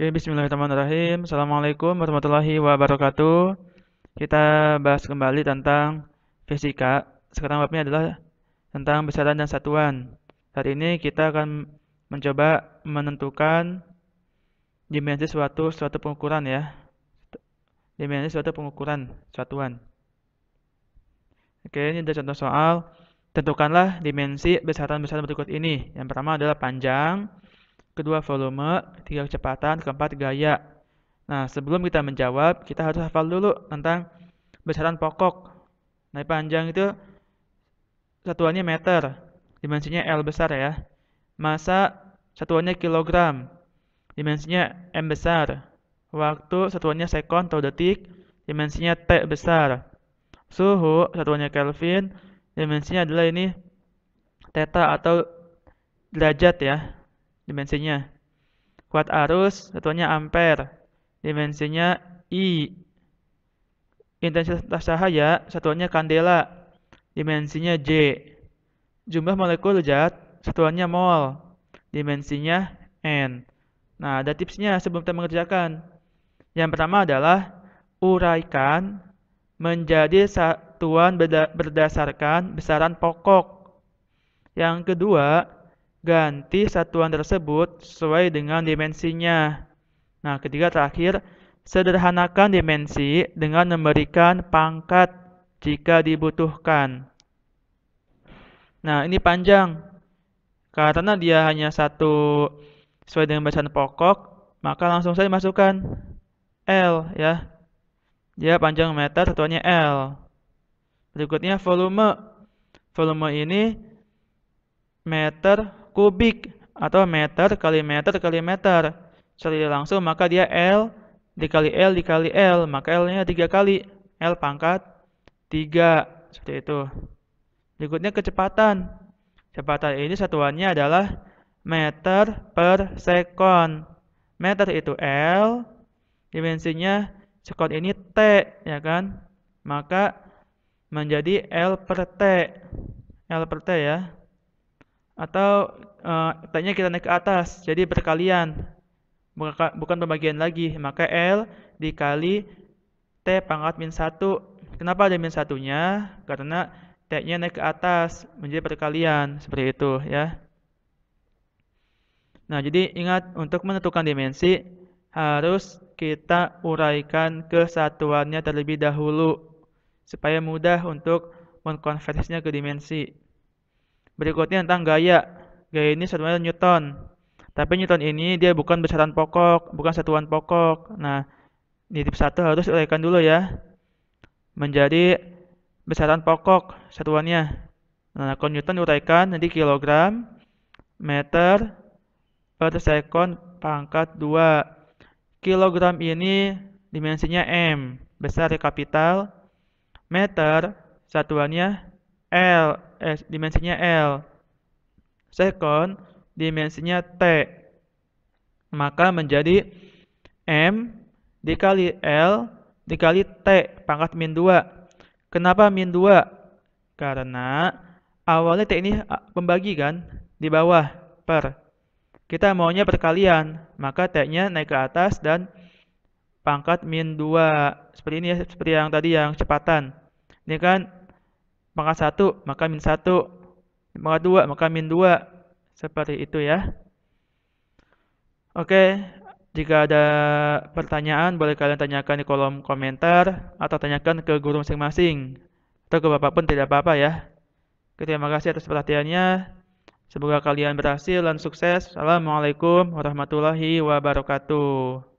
Oke, bismillahirrahmanirrahim. Assalamualaikum warahmatullahi wabarakatuh. Kita bahas kembali tentang fisika. Sekarang babnya adalah tentang besaran dan satuan. Hari ini kita akan mencoba menentukan dimensi suatu suatu pengukuran ya. Dimensi suatu pengukuran satuan. Oke, ini ada contoh soal. Tentukanlah dimensi besaran-besaran berikut ini. Yang pertama adalah panjang, kedua volume, ketiga kecepatan, keempat gaya. Nah, sebelum kita menjawab, kita harus hafal dulu tentang besaran pokok. Nah, panjang itu satuannya meter, dimensinya L besar ya. Masa satuannya kilogram, dimensinya M besar. Waktu satuannya sekon atau detik, dimensinya T besar. Suhu satuannya Kelvin, dimensinya adalah ini theta atau derajat ya dimensinya. Kuat arus satuannya ampere, dimensinya I. Intensitas cahaya satuannya kandela, dimensinya J. Jumlah molekul zat satuannya mol, dimensinya N. Nah, ada tipsnya sebelum kita mengerjakan. Yang pertama adalah uraikan menjadi satuan berdasarkan besaran pokok. Yang kedua, ganti satuan tersebut sesuai dengan dimensinya. Nah, ketiga terakhir, sederhanakan dimensi dengan memberikan pangkat jika dibutuhkan. Nah, ini panjang. Karena dia hanya satu sesuai dengan bacaan pokok, maka langsung saya masukkan L ya. Dia panjang meter, satuannya L. Berikutnya volume. Volume ini meter kubik atau meter kali meter kali meter. Secara langsung maka dia L dikali L dikali L, maka L-nya 3 kali. L pangkat 3, seperti itu. Berikutnya kecepatan. Kecepatan ini satuannya adalah meter per sekon. Meter itu L, dimensinya sekon ini T, ya kan? Maka menjadi L per T. L per T ya atau uh, tanya kita naik ke atas jadi berkalian bukan pembagian lagi maka L dikali T pangkat min 1 kenapa ada min satunya karena T nya naik ke atas menjadi perkalian seperti itu ya nah jadi ingat untuk menentukan dimensi harus kita uraikan kesatuannya terlebih dahulu supaya mudah untuk mengkonversinya ke dimensi Berikutnya tentang gaya. Gaya ini satuan Newton. Tapi Newton ini dia bukan besaran pokok, bukan satuan pokok. Nah, di tip 1 harus uraikan dulu ya. Menjadi besaran pokok satuannya. Nah, kalau Newton diuraikan nanti kilogram, meter, per second pangkat 2. Kilogram ini dimensinya M, besar di kapital. Meter, satuannya L, eh, dimensinya L. Second, dimensinya T. Maka menjadi M dikali L dikali T pangkat min 2. Kenapa min 2? Karena awalnya T ini ah, pembagi kan di bawah per. Kita maunya perkalian, maka T-nya naik ke atas dan pangkat min 2. Seperti ini ya, seperti yang tadi yang kecepatan. Ini kan maka satu, maka min satu. Maka dua, maka min dua. Seperti itu ya. Oke, jika ada pertanyaan boleh kalian tanyakan di kolom komentar atau tanyakan ke guru masing-masing. Atau ke bapak pun tidak apa-apa ya. Terima kasih atas perhatiannya. Semoga kalian berhasil dan sukses. Assalamualaikum warahmatullahi wabarakatuh.